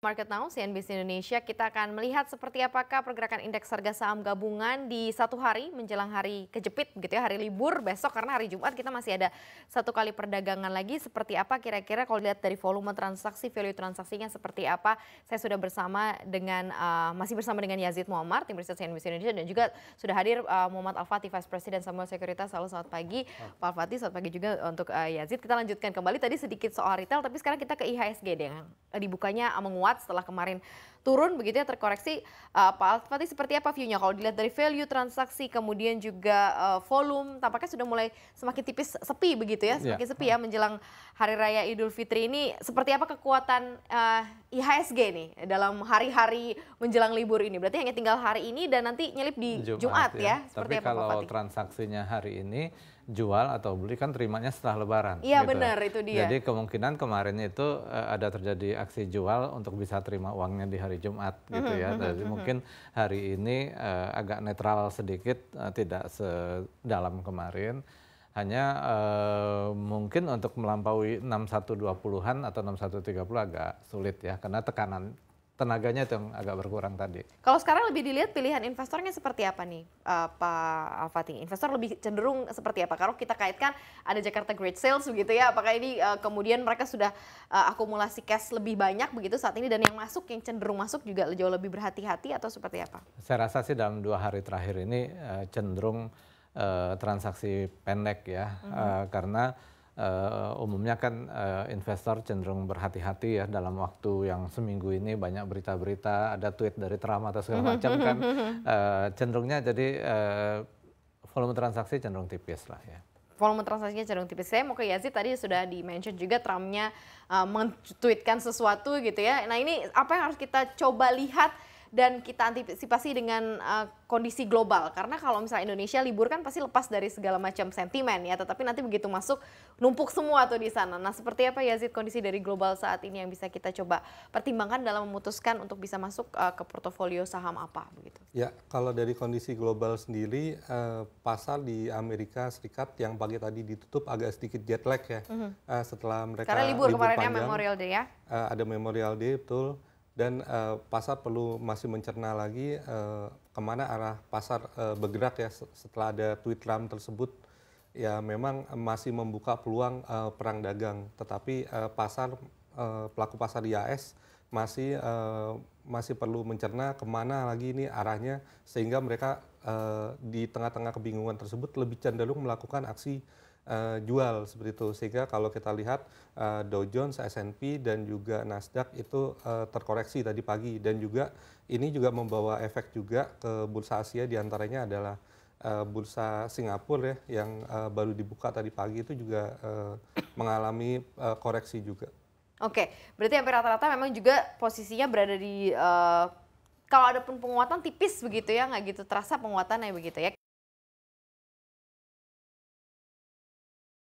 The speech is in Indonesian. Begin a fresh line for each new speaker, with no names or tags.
Market Now, CNBC Indonesia, kita akan melihat seperti apakah pergerakan indeks harga saham gabungan di satu hari menjelang hari kejepit begitu ya, hari libur besok karena hari Jumat kita masih ada satu kali perdagangan lagi. Seperti apa kira-kira kalau lihat dari volume transaksi, value transaksinya seperti apa? Saya sudah bersama dengan, uh, masih bersama dengan Yazid Muammar, tim riset CNBC Indonesia dan juga sudah hadir uh, Muhammad Al-Fatih, Vice President Samuel Sekuritas. Halo, selamat pagi Pak Al-Fatih, selamat pagi juga untuk uh, Yazid. Kita lanjutkan kembali tadi sedikit soal retail, tapi sekarang kita ke IHSG deh dibukanya menguat setelah kemarin turun begitu ya terkoreksi. Uh, Pak Alfati seperti apa view-nya kalau dilihat dari value transaksi kemudian juga uh, volume tampaknya sudah mulai semakin tipis sepi begitu ya, semakin yeah. sepi ya menjelang hari raya Idul Fitri ini seperti apa kekuatan uh, eh, IHSG nih dalam hari-hari menjelang libur ini? Berarti hanya tinggal hari ini dan nanti nyelip di Jumat, Jumat ya. ya. Seperti Tapi apa, kalau Pak
transaksinya hari ini jual atau beli kan terimanya setelah lebaran. Iya gitu. Ya. benar itu dia. Jadi kemungkinan kemarin itu ada terjadi aksi jual untuk bisa terima uangnya di hari hari Jumat gitu mm-hmm, ya. Mm-hmm, Jadi mm-hmm. mungkin hari ini uh, agak netral sedikit, uh, tidak sedalam kemarin. Hanya uh, mungkin untuk melampaui 6120-an atau 6130 agak sulit ya karena tekanan tenaganya itu yang agak berkurang tadi.
Kalau sekarang lebih dilihat pilihan investornya seperti apa nih uh, Pak Fatih? Investor lebih cenderung seperti apa? Kalau kita kaitkan ada Jakarta Great Sales begitu ya, apakah ini uh, kemudian mereka sudah uh, akumulasi cash lebih banyak begitu saat ini dan yang masuk, yang cenderung masuk juga jauh lebih berhati-hati atau seperti apa?
Saya rasa sih dalam dua hari terakhir ini uh, cenderung uh, transaksi pendek ya, mm -hmm. uh, karena uh, umumnya kan uh, investor cenderung berhati-hati ya dalam waktu yang seminggu ini banyak berita-berita ada tweet dari Trump atau segala hmm, macam hmm, kan uh, cenderungnya jadi uh, volume transaksi cenderung tipis lah ya
volume transaksinya cenderung tipis. Saya mau ke Yazid tadi sudah di-mention juga Trumpnya uh, men sesuatu gitu ya. Nah ini apa yang harus kita coba lihat dan kita antisipasi dengan uh, kondisi global karena kalau misalnya Indonesia libur kan pasti lepas dari segala macam sentimen ya tetapi nanti begitu masuk numpuk semua tuh di sana nah seperti apa Yazid kondisi dari global saat ini yang bisa kita coba pertimbangkan dalam memutuskan untuk bisa masuk uh, ke portofolio saham apa begitu
ya kalau dari kondisi global sendiri uh, pasar di Amerika Serikat yang pagi tadi ditutup agak sedikit jet lag ya mm -hmm. uh, setelah mereka karena libur, libur kemarin ya, panjang, ya Memorial Day ya uh, ada Memorial Day betul dan uh, pasar perlu masih mencerna lagi uh, kemana arah pasar uh, bergerak ya setelah ada tweet Trump tersebut ya memang masih membuka peluang uh, perang dagang tetapi uh, pasar uh, pelaku pasar IAS masih uh, masih perlu mencerna kemana lagi ini arahnya sehingga mereka uh, di tengah-tengah kebingungan tersebut lebih cenderung melakukan aksi uh, jual seperti itu sehingga kalau kita lihat uh, Dow Jones, S&P dan juga Nasdaq itu uh, terkoreksi tadi pagi dan juga ini juga membawa efek juga ke bursa Asia diantaranya adalah uh, bursa Singapura ya yang uh, baru dibuka tadi pagi itu juga uh, mengalami uh, koreksi juga.
Oke, berarti hampir rata-rata memang juga posisinya berada di uh, kalau ada pun penguatan tipis begitu ya, nggak gitu terasa penguatannya begitu ya.